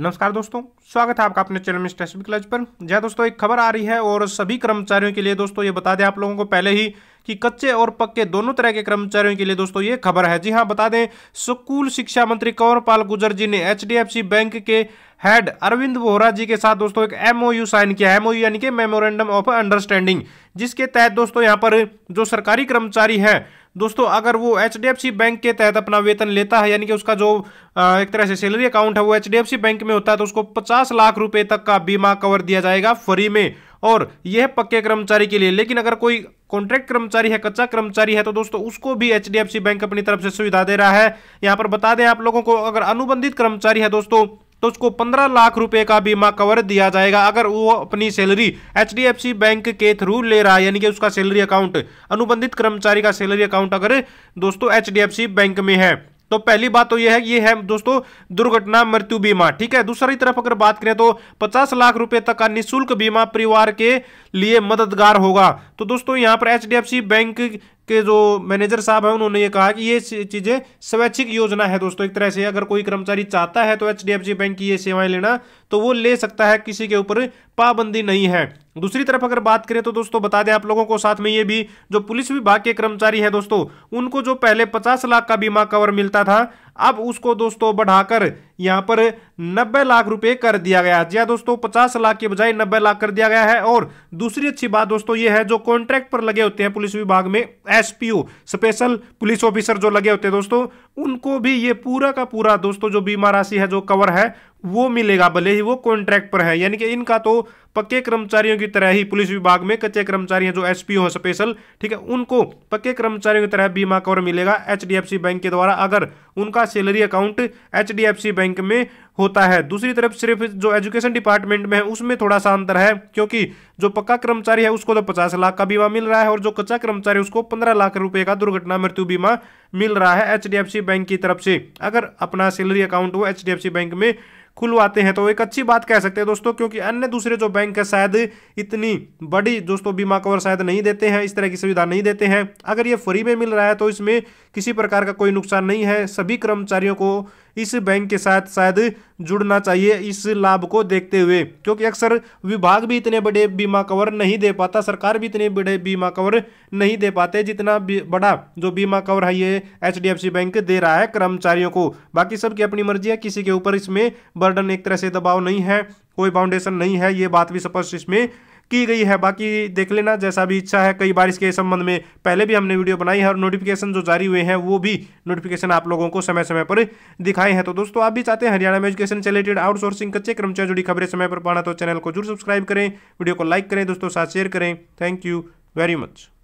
नमस्कार दोस्तों स्वागत है आपका अपने चैनल में स्टेसिफिक लज पर जहाँ दोस्तों एक खबर आ रही है और सभी कर्मचारियों के लिए दोस्तों ये बता दें आप लोगों को पहले ही कि कच्चे और पक्के दोनों तरह के कर्मचारियों के लिए दोस्तों ये खबर है जी हाँ बता दें स्कूल शिक्षा मंत्री पाल गुजर जी ने एच बैंक के हेड अरविंद वोहरा जी के साथ दोस्तों एक एमओयू साइन किया है एमओयू यानी कि मेमोरेंडम ऑफ अंडरस्टैंडिंग जिसके तहत दोस्तों यहाँ पर जो सरकारी कर्मचारी है दोस्तों अगर वो एच बैंक के तहत अपना वेतन लेता है यानी कि उसका जो एक तरह से सैलरी अकाउंट है वो एच बैंक में होता है तो उसको पचास लाख रुपए तक का बीमा कवर दिया जाएगा फ्री में और यह पक्के कर्मचारी के लिए लेकिन अगर कोई कॉन्ट्रैक्ट कर्मचारी है कच्चा कर्मचारी है तो दोस्तों उसको भी एच बैंक अपनी तरफ से सुविधा दे रहा है यहाँ पर बता दें आप लोगों को अगर अनुबंधित कर्मचारी है दोस्तों तो उसको पंद्रह लाख रुपए का बीमा कवर दिया जाएगा अगर वो अपनी सैलरी एच बैंक के थ्रू ले रहा है यानी कि उसका सैलरी अकाउंट अनुबंधित कर्मचारी का सैलरी अकाउंट अगर दोस्तों एच बैंक में है तो पहली बात तो यह है ये है दोस्तों दुर्घटना मृत्यु बीमा ठीक है दूसरी तरफ अगर बात करें तो 50 लाख रुपए तक का निशुल्क बीमा परिवार के लिए मददगार होगा तो दोस्तों यहां पर एच बैंक के जो मैनेजर साहब हैं उन्होंने ये कहा कि ये चीज़ें स्वैच्छिक योजना है दोस्तों एक तरह से अगर कोई कर्मचारी चाहता है तो एच बैंक की ये सेवाएं लेना तो वो ले सकता है किसी के ऊपर पाबंदी नहीं है दूसरी तरफ अगर बात करें तो दोस्तों बता दें आप लोगों को साथ में ये भी जो पुलिस विभाग के कर्मचारी हैं दोस्तों उनको जो पहले पचास लाख का बीमा कवर मिलता था अब उसको दोस्तों बढ़ाकर यहाँ पर 90 लाख रुपए कर दिया गया है जी हाँ दोस्तों 50 लाख के बजाय 90 लाख कर दिया गया है और दूसरी अच्छी बात दोस्तों ये है जो कॉन्ट्रैक्ट पर लगे होते हैं पुलिस विभाग में एसपीओ स्पेशल पुलिस ऑफिसर जो लगे होते हैं दोस्तों उनको भी ये पूरा का पूरा दोस्तों जो बीमा राशि है जो कवर है वो मिलेगा भले ही वो कॉन्ट्रैक्ट पर है यानी कि इनका तो पक्के कर्मचारियों की तरह ही पुलिस विभाग में कच्चे कर्मचारी हैं जो एस हैं स्पेशल ठीक है उनको पक्के कर्मचारियों की तरह बीमा कवर मिलेगा एच बैंक के द्वारा अगर उनका सैलरी अकाउंट एच बैंक में होता है दूसरी तरफ सिर्फ जो एजुकेशन डिपार्टमेंट में है उसमें थोड़ा सा अंतर है क्योंकि जो पक्का कर्मचारी है उसको तो पचास लाख का बीमा मिल रहा है और जो कच्चा कर्मचारी उसको पंद्रह लाख रुपए का दुर्घटना मृत्यु बीमा मिल रहा है एच बैंक की तरफ से अगर अपना सैलरी अकाउंट वो एच बैंक में खुलवाते हैं तो एक अच्छी बात कह सकते हैं दोस्तों क्योंकि अन्य दूसरे जो बैंक है शायद इतनी बड़ी दोस्तों बीमा कवर शायद नहीं देते हैं इस तरह की सुविधा नहीं देते हैं अगर ये फ्री में मिल रहा है तो इसमें किसी प्रकार का कोई नुकसान नहीं है सभी कर्मचारियों को इस बैंक के साथ शायद जुड़ना चाहिए इस लाभ को देखते हुए क्योंकि अक्सर विभाग भी इतने बड़े बीमा कवर नहीं दे पाता सरकार भी इतने बड़े बीमा कवर नहीं दे पाते जितना बड़ा जो बीमा कवर है ये एच बैंक दे रहा है कर्मचारियों को बाकी सबकी अपनी मर्जी है किसी के ऊपर इसमें बर्डन एक तरह से दबाव नहीं है कोई फाउंडेशन नहीं है ये बात भी स्पष्ट इसमें की गई है बाकी देख लेना जैसा भी इच्छा है कई बार इसके संबंध में पहले भी हमने वीडियो बनाई है और नोटिफिकेशन जो जारी हुए हैं वो भी नोटिफिकेशन आप लोगों को समय समय पर दिखाए हैं तो दोस्तों आप भी चाहते हैं हरियाणा में एजुकेशन से रिलेटेड आउटसोर्सिंग कच्चे कर्मचारी जुड़ी खबरें समय पर पाना तो चैनल को जरूर सब्सक्राइब करें वीडियो को लाइक करें दोस्तों साथ शेयर करें थैंक यू वेरी मच